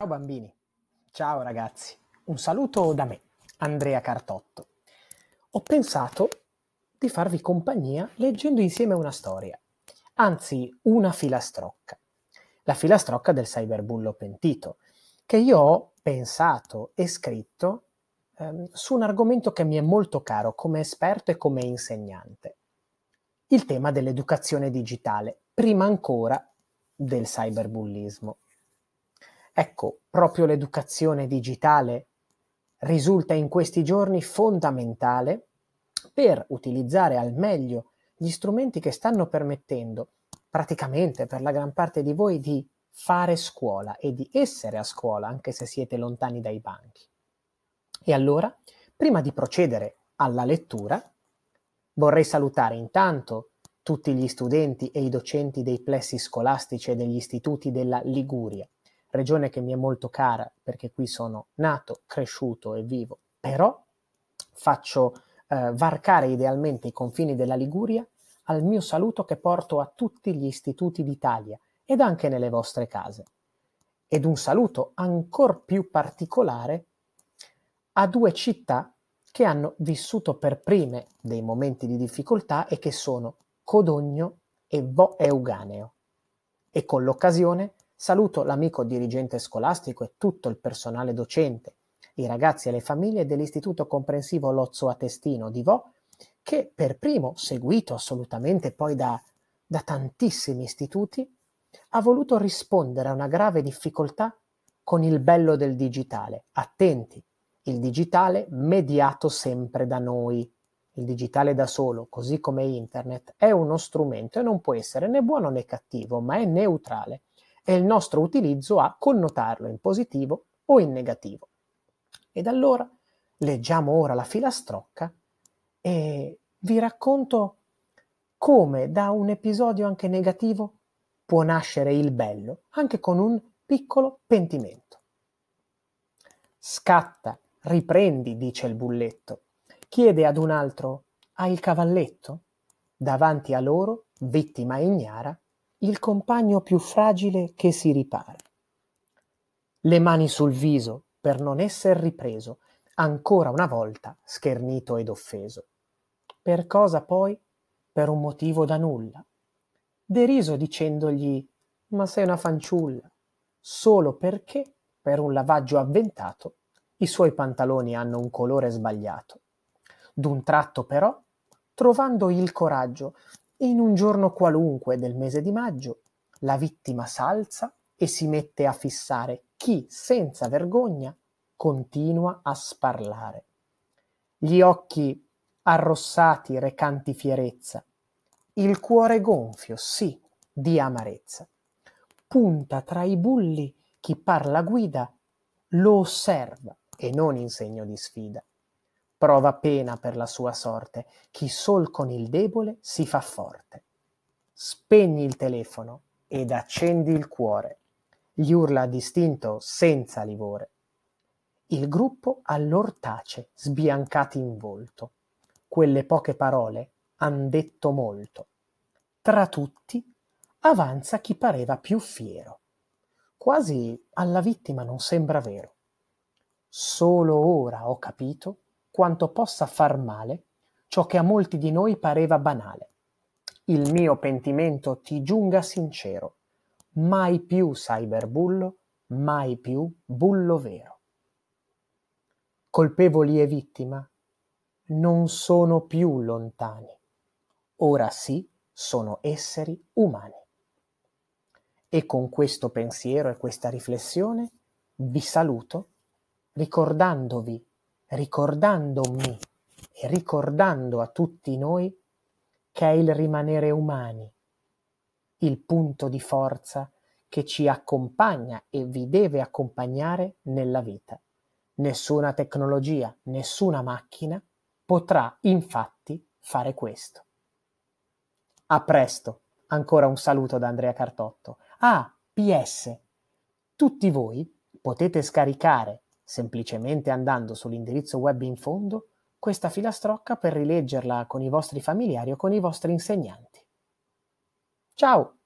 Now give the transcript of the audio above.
Ciao bambini, ciao ragazzi, un saluto da me, Andrea Cartotto. Ho pensato di farvi compagnia leggendo insieme una storia, anzi una filastrocca, la filastrocca del cyberbullo pentito, che io ho pensato e scritto ehm, su un argomento che mi è molto caro come esperto e come insegnante, il tema dell'educazione digitale, prima ancora del cyberbullismo. Ecco, proprio l'educazione digitale risulta in questi giorni fondamentale per utilizzare al meglio gli strumenti che stanno permettendo praticamente per la gran parte di voi di fare scuola e di essere a scuola anche se siete lontani dai banchi. E allora, prima di procedere alla lettura, vorrei salutare intanto tutti gli studenti e i docenti dei plessi scolastici e degli istituti della Liguria regione che mi è molto cara perché qui sono nato, cresciuto e vivo, però faccio eh, varcare idealmente i confini della Liguria al mio saluto che porto a tutti gli istituti d'Italia ed anche nelle vostre case. Ed un saluto ancor più particolare a due città che hanno vissuto per prime dei momenti di difficoltà e che sono Codogno e Vo Euganeo. E con l'occasione Saluto l'amico dirigente scolastico e tutto il personale docente, i ragazzi e le famiglie dell'Istituto Comprensivo Lozzo a Testino di Vo, che per primo, seguito assolutamente poi da, da tantissimi istituti, ha voluto rispondere a una grave difficoltà con il bello del digitale. Attenti, il digitale mediato sempre da noi. Il digitale da solo, così come internet, è uno strumento e non può essere né buono né cattivo, ma è neutrale e il nostro utilizzo a connotarlo in positivo o in negativo. Ed allora leggiamo ora la filastrocca e vi racconto come da un episodio anche negativo può nascere il bello, anche con un piccolo pentimento. Scatta, riprendi, dice il bulletto. Chiede ad un altro, hai il cavalletto? Davanti a loro, vittima ignara, il compagno più fragile che si ripara. Le mani sul viso per non esser ripreso, ancora una volta schernito ed offeso. Per cosa poi? Per un motivo da nulla. Deriso dicendogli ma sei una fanciulla, solo perché, per un lavaggio avventato, i suoi pantaloni hanno un colore sbagliato. D'un tratto però, trovando il coraggio in un giorno qualunque del mese di maggio, la vittima s'alza e si mette a fissare chi, senza vergogna, continua a sparlare. Gli occhi arrossati recanti fierezza, il cuore gonfio, sì, di amarezza. Punta tra i bulli chi parla guida, lo osserva e non in segno di sfida prova pena per la sua sorte, chi sol con il debole si fa forte. Spegni il telefono ed accendi il cuore, gli urla distinto senza livore. Il gruppo allor tace, sbiancati in volto. Quelle poche parole han detto molto. Tra tutti avanza chi pareva più fiero. Quasi alla vittima non sembra vero. Solo ora ho capito quanto possa far male ciò che a molti di noi pareva banale. Il mio pentimento ti giunga sincero. Mai più cyberbullo, mai più bullo vero. Colpevoli e vittima non sono più lontani. Ora sì, sono esseri umani. E con questo pensiero e questa riflessione vi saluto ricordandovi ricordandomi e ricordando a tutti noi che è il rimanere umani, il punto di forza che ci accompagna e vi deve accompagnare nella vita. Nessuna tecnologia, nessuna macchina potrà infatti fare questo. A presto, ancora un saluto da Andrea Cartotto. Ah, PS, tutti voi potete scaricare semplicemente andando sull'indirizzo web in fondo, questa filastrocca per rileggerla con i vostri familiari o con i vostri insegnanti. Ciao!